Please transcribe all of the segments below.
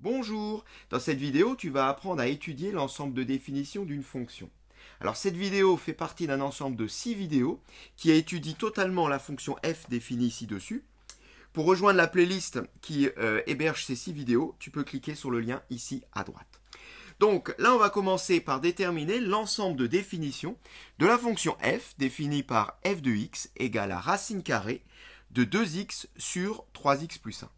Bonjour Dans cette vidéo, tu vas apprendre à étudier l'ensemble de définition d'une fonction. Alors cette vidéo fait partie d'un ensemble de 6 vidéos qui étudie totalement la fonction f définie ci-dessus. Pour rejoindre la playlist qui euh, héberge ces 6 vidéos, tu peux cliquer sur le lien ici à droite. Donc là, on va commencer par déterminer l'ensemble de définition de la fonction f définie par f de x égale à racine carrée de 2x sur 3x plus 1.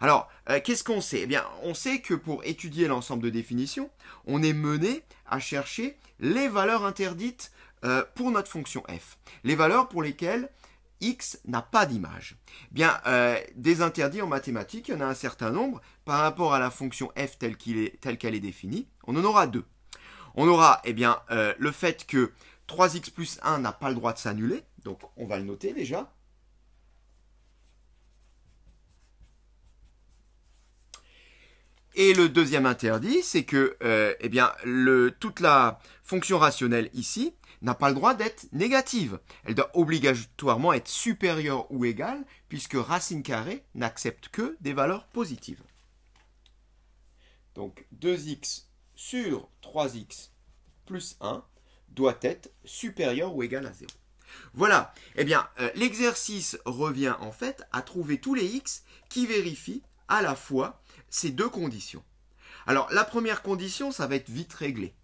Alors, euh, qu'est-ce qu'on sait Eh bien, on sait que pour étudier l'ensemble de définitions, on est mené à chercher les valeurs interdites euh, pour notre fonction f. Les valeurs pour lesquelles x n'a pas d'image. Eh bien, euh, des interdits en mathématiques, il y en a un certain nombre. Par rapport à la fonction f telle qu'elle est, est, définie, on en aura deux. On aura, eh bien, le fait que 3x plus 1 n'a pas le droit de s'annuler. Donc, on va le noter déjà. Et le deuxième interdit, c'est que euh, eh bien, toute la fonction rationnelle ici n'a pas le droit d'être négative. Elle doit obligatoirement être supérieure ou égale, puisque racine carrée n'accepte que des valeurs positives. Donc 2x sur 3x plus 1 doit être supérieur ou égal à 0. Voilà, Et eh bien, euh, l'exercice revient en fait à trouver tous les x qui vérifient à la fois ces deux conditions. Alors la première condition, ça va être vite réglé.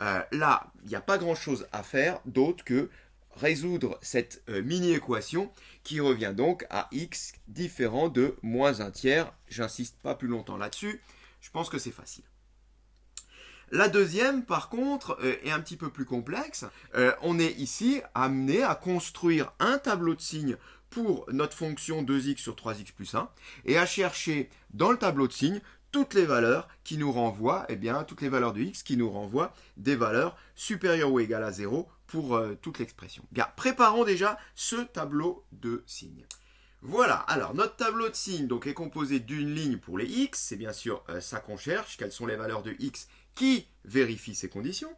Euh, là, il n'y a pas grand-chose à faire d'autre que résoudre cette euh, mini-équation qui revient donc à x différent de moins un tiers. J'insiste pas plus longtemps là-dessus, je pense que c'est facile. La deuxième, par contre, euh, est un petit peu plus complexe. on est ici amené à construire un tableau de signes pour notre fonction 2x sur 3x plus 1 et à chercher dans le tableau de signes toutes les valeurs qui nous renvoient, eh bien, toutes les valeurs de x qui nous renvoient des valeurs supérieures ou égales à 0 pour euh, toute l'expression. préparons déjà ce tableau de signes. Voilà, alors notre tableau de signes donc, est composé d'une ligne pour les x, c'est bien sûr euh, ça qu'on cherche, quelles sont les valeurs de x qui vérifient ces conditions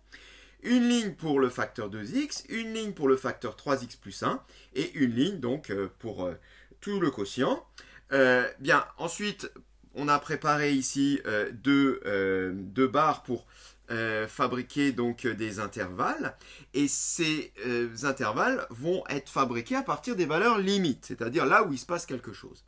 une ligne pour le facteur 2x, une ligne pour le facteur 3x plus 1, et une ligne donc euh, pour euh, tout le quotient. Euh, bien, ensuite, on a préparé ici deux, deux, barres pour fabriquer donc des intervalles, et ces intervalles vont être fabriqués à partir des valeurs limites, c'est-à-dire là où il se passe quelque chose.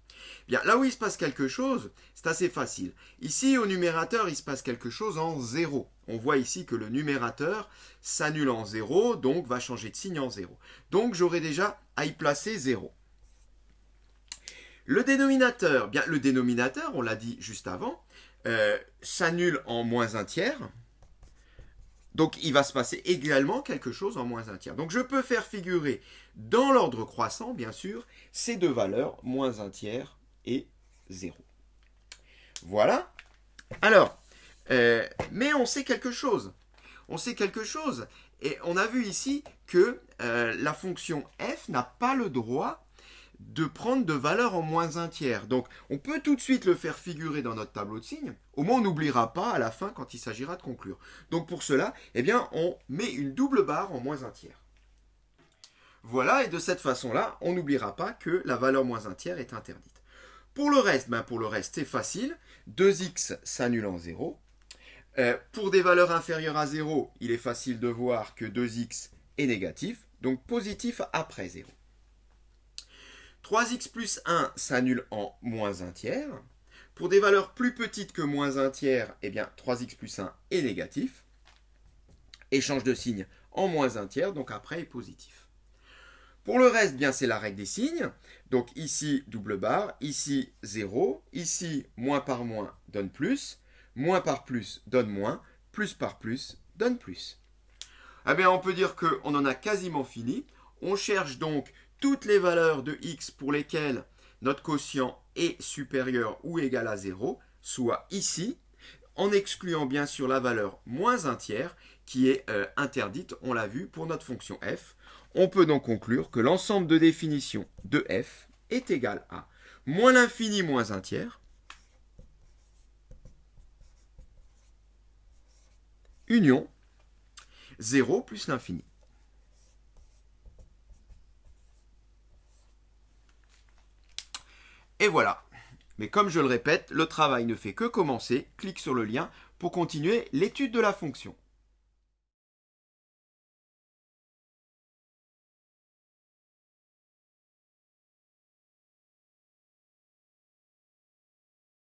Bien, là où il se passe quelque chose, c'est assez facile. Ici, au numérateur, il se passe quelque chose en 0. On voit ici que le numérateur s'annule en 0, donc va changer de signe en 0. Donc, j'aurai déjà à y placer 0. Le dénominateur, bien, le dénominateur, on l'a dit juste avant, euh, s'annule en moins un tiers. Donc il va se passer également quelque chose en moins un tiers. Donc je peux faire figurer dans l'ordre croissant, bien sûr, ces deux valeurs, moins un tiers et 0. Voilà. Alors, euh, mais on sait quelque chose. On sait quelque chose. Et on a vu ici que euh, la fonction f n'a pas le droit de prendre de valeur en moins un tiers. Donc on peut tout de suite le faire figurer dans notre tableau de signes, au moins on n'oubliera pas à la fin quand il s'agira de conclure. Donc pour cela, eh bien on met une double barre en moins un tiers. Voilà, et de cette façon-là, on n'oubliera pas que la valeur moins un tiers est interdite. Pour le reste, ben, pour le reste, c'est facile. 2x s'annule en 0. Euh, pour des valeurs inférieures à 0, il est facile de voir que 2x est négatif, donc positif après 0. 3x plus 1 s'annule en moins 1 tiers. Pour des valeurs plus petites que moins 1 tiers, eh bien 3x plus 1 est négatif. Échange de signes en moins 1 tiers, donc après est positif. Pour le reste, bien c'est la règle des signes. Donc ici, double barre, ici, 0, ici, moins par moins donne plus, moins par plus donne moins, plus par plus donne plus. Ah bien, on peut dire qu'on en a quasiment fini. On cherche donc toutes les valeurs de x pour lesquelles notre quotient est supérieur ou égal à 0, soit ici, en excluant bien sûr la valeur moins un tiers, qui est euh, interdite, on l'a vu, pour notre fonction f. On peut donc conclure que l'ensemble de définition de f est égal à moins l'infini moins un tiers, union 0 plus l'infini. Et voilà. Mais comme je le répète, le travail ne fait que commencer. Clique sur le lien pour continuer l'étude de la fonction.